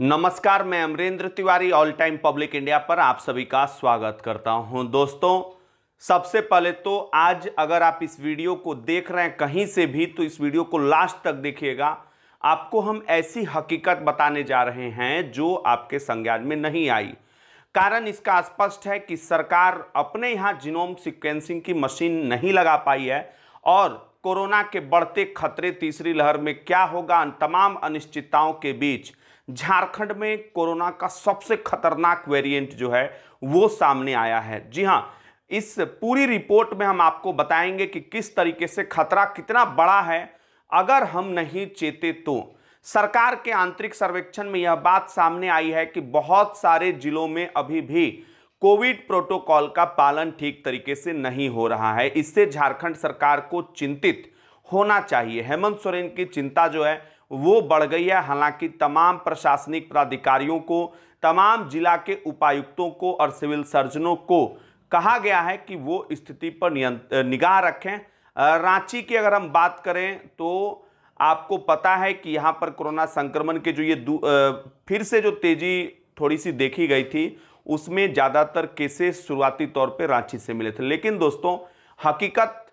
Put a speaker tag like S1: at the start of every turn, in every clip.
S1: नमस्कार मैं Amarendra Tiwari all time public India पर आप सभी का स्वागत करता हूं दोस्तों सबसे पहले तो आज अगर आप इस वीडियो को देख रहे हैं कहीं से भी तो इस वीडियो को लास्ट तक देखिएगा आपको हम ऐसी हकीकत बताने जा रहे हैं जो आपके संज्ञान में नहीं आई कारण इसका स्पष्ट है कि सरकार अपने यहाँ जिनोम सिक्वेंसिंग की मशीन नहीं लगा पाई है और कोरोना के बढ़ते खतरे तीसरी लहर में क्या होगा तमाम अनिश्चितताओं के बीच झारखंड में कोरोना का सबसे खतरनाक वेरिएंट जो है वो सामने आया है जी हाँ इस पूरी रिपोर्ट में हम आपको बताएंगे कि किस तरीके से खतरा कितना बड़ा है अगर हम नहीं चेते तो सरकार के आंतरिक सर्वेक्षण में यह बात सामने आई है कि बहुत सारे जिलों में अभी भी कोविड प्रोटोकॉल का पालन ठीक तरीके से नहीं हो रहा है इससे झारखंड सरकार को चिंतित होना चाहिए हेमंत सोरेन की चिंता जो है वो बढ़ गई है हालांकि तमाम प्रशासनिक प्राधिकारियों को तमाम जिला के उपायुक्तों को और सिविल सर्जनों को कहा गया है कि वो स्थिति पर निगाह रखें रांची की अगर हम बात करें तो आपको पता है कि यहाँ पर कोरोना संक्रमण के जो ये फिर से जो तेज़ी थोड़ी सी देखी गई थी उसमें ज़्यादातर केसेस शुरुआती तौर पे रांची से मिले थे लेकिन दोस्तों हकीकत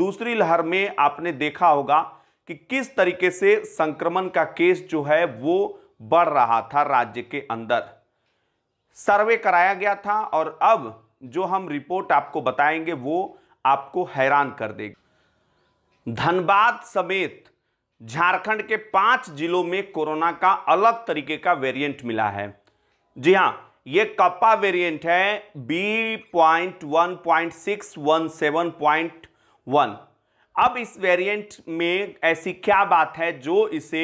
S1: दूसरी लहर में आपने देखा होगा कि किस तरीके से संक्रमण का केस जो है वो बढ़ रहा था राज्य के अंदर सर्वे कराया गया था और अब जो हम रिपोर्ट आपको बताएंगे वो आपको हैरान कर देगी धनबाद समेत झारखंड के पांच जिलों में कोरोना का अलग तरीके का वेरिएंट मिला है जी हां ये कप्पा वेरिएंट है B point one point six one seven point one अब इस वेरिएंट में ऐसी क्या बात है जो इसे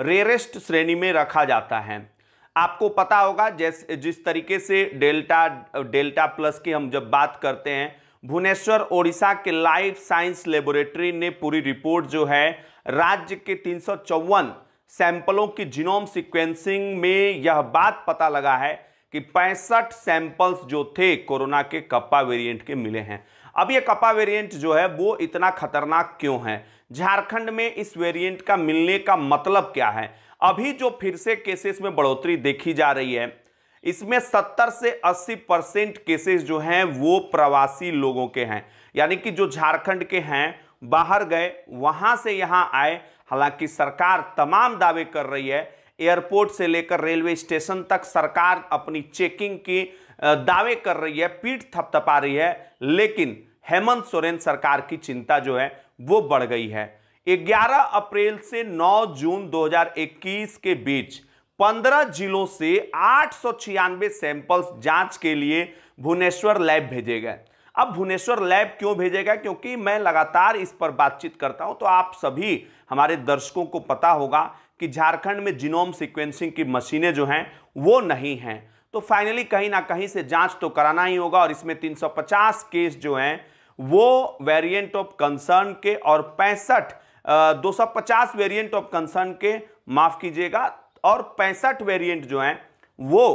S1: रेयरेस्ट श्रेणी में रखा जाता है आपको पता होगा जैसे जिस तरीके से डेल्टा डेल्टा प्लस की हम जब बात करते हैं भुवनेश्वर ओडिशा के लाइफ साइंस लेबोरेटरी ने पूरी रिपोर्ट जो है राज्य के तीन सैंपलों की जीनोम सीक्वेंसिंग में यह बात पता लगा है कि पैंसठ सैंपल्स जो थे कोरोना के कप्पा वेरिएंट के मिले हैं अब ये कपा वेरिएंट जो है वो इतना खतरनाक क्यों है झारखंड में इस वेरिएंट का मिलने का मतलब क्या है अभी जो फिर से केसेस में बढ़ोतरी देखी जा रही है इसमें 70 से 80 परसेंट केसेस जो हैं वो प्रवासी लोगों के हैं यानी कि जो झारखंड के हैं बाहर गए वहां से यहां आए हालांकि सरकार तमाम दावे कर रही है एयरपोर्ट से लेकर रेलवे स्टेशन तक सरकार अपनी चेकिंग की दावे कर रही है पीठ थपथपा रही है लेकिन हेमंत सोरेन सरकार की चिंता जो है वो बढ़ गई है 11 अप्रैल से 9 जून 2021 के बीच 15 जिलों से आठ सैंपल्स जांच के लिए भुवनेश्वर लैब भेजे गए अब भुवनेश्वर लैब क्यों भेजेगा क्योंकि मैं लगातार इस पर बातचीत करता हूं तो आप सभी हमारे दर्शकों को पता होगा कि झारखंड में जीनोम सिक्वेंसिंग की मशीनें जो हैं वो नहीं हैं तो फाइनली कहीं ना कहीं से जांच तो कराना ही होगा और इसमें तीन केस जो हैं वो वेरिएंट ऑफ कंसर्न के और पैंसठ दो सौ पचास वेरियंट ऑफ कंसर्न के माफ कीजिएगा और पैंसठ वेरिएंट जो हैं वो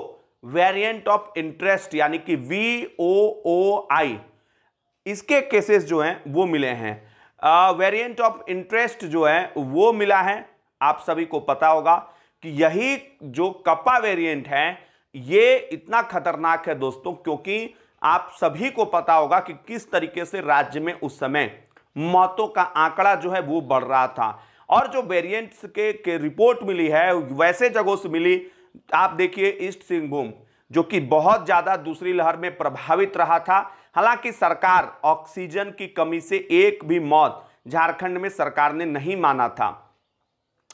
S1: वेरिएंट ऑफ इंटरेस्ट यानी कि वी ओ ओ आई इसके केसेस जो हैं वो मिले हैं वेरिएंट ऑफ इंटरेस्ट जो है वो मिला है आप सभी को पता होगा कि यही जो कपा वेरिएंट है ये इतना खतरनाक है दोस्तों क्योंकि आप सभी को पता होगा कि किस तरीके से राज्य में उस समय मौतों का आंकड़ा जो है वो बढ़ रहा था और जो वेरिएंट्स के, के रिपोर्ट मिली है वैसे जगहों से मिली आप देखिए ईस्ट सिंहभूम जो कि बहुत ज़्यादा दूसरी लहर में प्रभावित रहा था हालांकि सरकार ऑक्सीजन की कमी से एक भी मौत झारखंड में सरकार ने नहीं माना था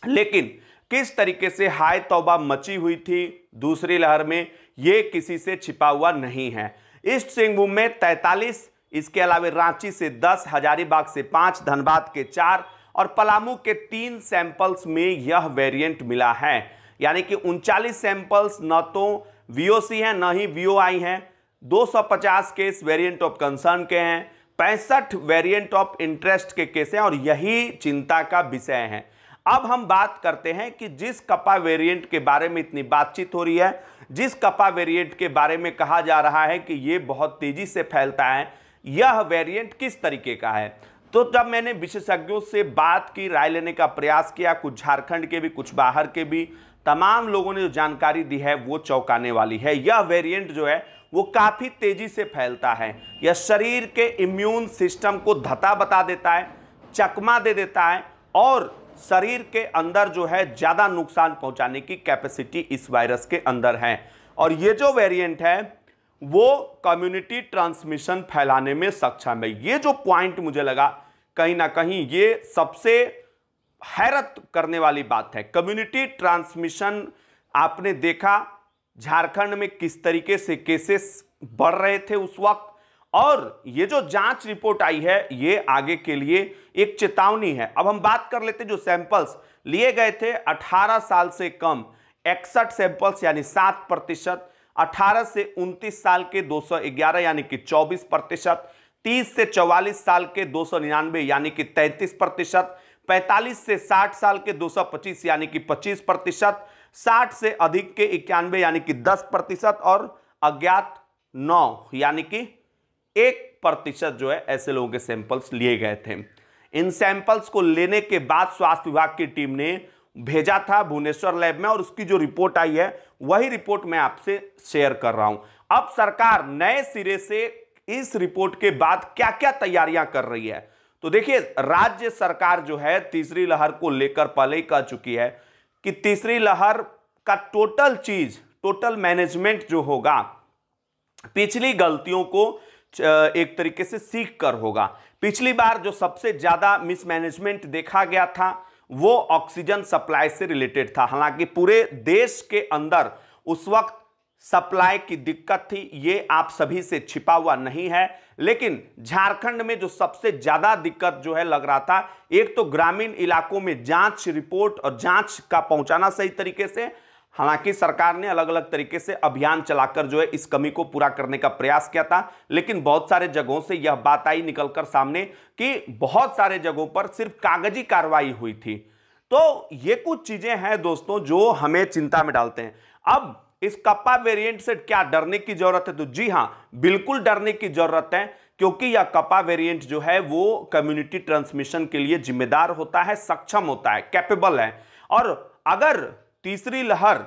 S1: लेकिन किस तरीके से हाय तौबा मची हुई थी दूसरी लहर में ये किसी से छिपा हुआ नहीं है ईस्ट सिंहभूम में 43 इसके अलावा रांची से 10 हजारीबाग से 5 धनबाद के 4 और पलामू के 3 सैंपल्स में यह वेरिएंट मिला है यानी कि उनचालीस सैंपल्स न तो वीओसी हैं न ही वीओआई हैं 250 केस वेरिएंट ऑफ कंसर्न के हैं पैंसठ वेरिएंट ऑफ इंटरेस्ट के केस हैं और यही चिंता का विषय है अब हम बात करते हैं कि जिस कपा वेरिएंट के बारे में इतनी बातचीत हो रही है जिस कपा वेरिएंट के बारे में कहा जा रहा है कि ये बहुत तेजी से फैलता है यह वेरिएंट किस तरीके का है तो जब मैंने विशेषज्ञों से बात की राय लेने का प्रयास किया कुछ झारखंड के भी कुछ बाहर के भी तमाम लोगों ने जो जानकारी दी है वो चौंकाने वाली है यह वेरिएंट जो है वो काफ़ी तेज़ी से फैलता है यह शरीर के इम्यून सिस्टम को धता बता देता है चकमा दे देता है और शरीर के अंदर जो है ज़्यादा नुकसान पहुंचाने की कैपेसिटी इस वायरस के अंदर है और ये जो वेरिएंट है वो कम्युनिटी ट्रांसमिशन फैलाने में सक्षम है ये जो पॉइंट मुझे लगा कहीं ना कहीं ये सबसे हैरत करने वाली बात है कम्युनिटी ट्रांसमिशन आपने देखा झारखंड में किस तरीके से केसेस बढ़ रहे थे उस वक्त और ये जो जांच रिपोर्ट आई है ये आगे के लिए एक चेतावनी है अब हम बात कर लेते जो सैंपल्स लिए गए थे 18 साल से कम इकसठ सैंपल्स यानी सात प्रतिशत अठारह से उनतीस साल के 211 यानी कि 24 प्रतिशत तीस से 44 साल के दो यानी कि 33 प्रतिशत 45 से 60 साल के 225 यानी कि 25 प्रतिशत साठ से अधिक के इक्यानवे यानी कि 10 प्रतिशत और अज्ञात 9 यानी कि एक प्रतिशत जो है ऐसे लोगों के सैंपल्स लिए गए थे इन सैंपल्स को लेने के बाद स्वास्थ्य विभाग की टीम ने भेजा था भुवनेश्वर लैब में और उसकी जो रिपोर्ट आई है वही रिपोर्ट मैं आपसे शेयर कर रहा हूं अब सरकार नए सिरे से इस रिपोर्ट के बाद क्या क्या तैयारियां कर रही है तो देखिए राज्य सरकार जो है तीसरी लहर को लेकर पहले ही कह चुकी है कि तीसरी लहर का टोटल चीज टोटल मैनेजमेंट जो होगा पिछली गलतियों को एक तरीके से सीख कर होगा पिछली बार जो सबसे ज़्यादा मिसमैनेजमेंट देखा गया था वो ऑक्सीजन सप्लाई से रिलेटेड था हालांकि पूरे देश के अंदर उस वक्त सप्लाई की दिक्कत थी ये आप सभी से छिपा हुआ नहीं है लेकिन झारखंड में जो सबसे ज़्यादा दिक्कत जो है लग रहा था एक तो ग्रामीण इलाकों में जांच रिपोर्ट और जांच का पहुंचाना सही तरीके से हालांकि सरकार ने अलग अलग तरीके से अभियान चलाकर जो है इस कमी को पूरा करने का प्रयास किया था लेकिन बहुत सारे जगहों से यह बात आई निकलकर सामने कि बहुत सारे जगहों पर सिर्फ कागजी कार्रवाई हुई थी तो ये कुछ चीज़ें हैं दोस्तों जो हमें चिंता में डालते हैं अब इस कप्पा वेरिएंट से क्या डरने की जरूरत है तो जी हां बिल्कुल डरने की जरूरत है क्योंकि यह कपा वेरिएंट जो है वो कम्युनिटी ट्रांसमिशन के लिए जिम्मेदार होता है सक्षम होता है कैपेबल है और अगर तीसरी लहर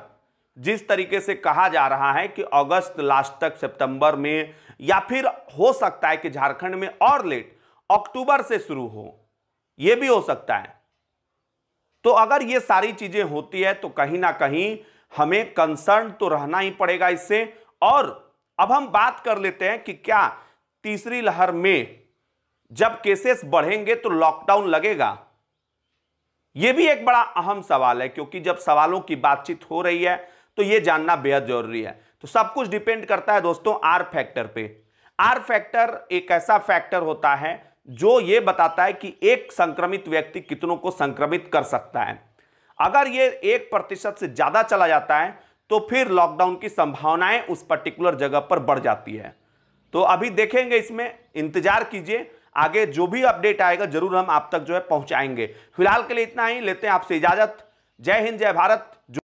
S1: जिस तरीके से कहा जा रहा है कि अगस्त लास्ट तक सितंबर में या फिर हो सकता है कि झारखंड में और लेट अक्टूबर से शुरू हो यह भी हो सकता है तो अगर ये सारी चीजें होती है तो कहीं ना कहीं हमें कंसर्न तो रहना ही पड़ेगा इससे और अब हम बात कर लेते हैं कि क्या तीसरी लहर में जब केसेस बढ़ेंगे तो लॉकडाउन लगेगा यह भी एक बड़ा अहम सवाल है क्योंकि जब सवालों की बातचीत हो रही है तो यह जानना बेहद जरूरी है तो सब कुछ डिपेंड करता है दोस्तों आर फैक्टर पे आर फैक्टर एक ऐसा फैक्टर होता है जो ये बताता है कि एक संक्रमित व्यक्ति कितनों को संक्रमित कर सकता है अगर ये एक प्रतिशत से ज़्यादा चला जाता है तो फिर लॉकडाउन की संभावनाएं उस पर्टिकुलर जगह पर बढ़ जाती है तो अभी देखेंगे इसमें इंतजार कीजिए आगे जो भी अपडेट आएगा जरूर हम आप तक जो है पहुंचाएंगे फिलहाल के लिए इतना ही लेते हैं आपसे इजाजत जय हिंद जय भारत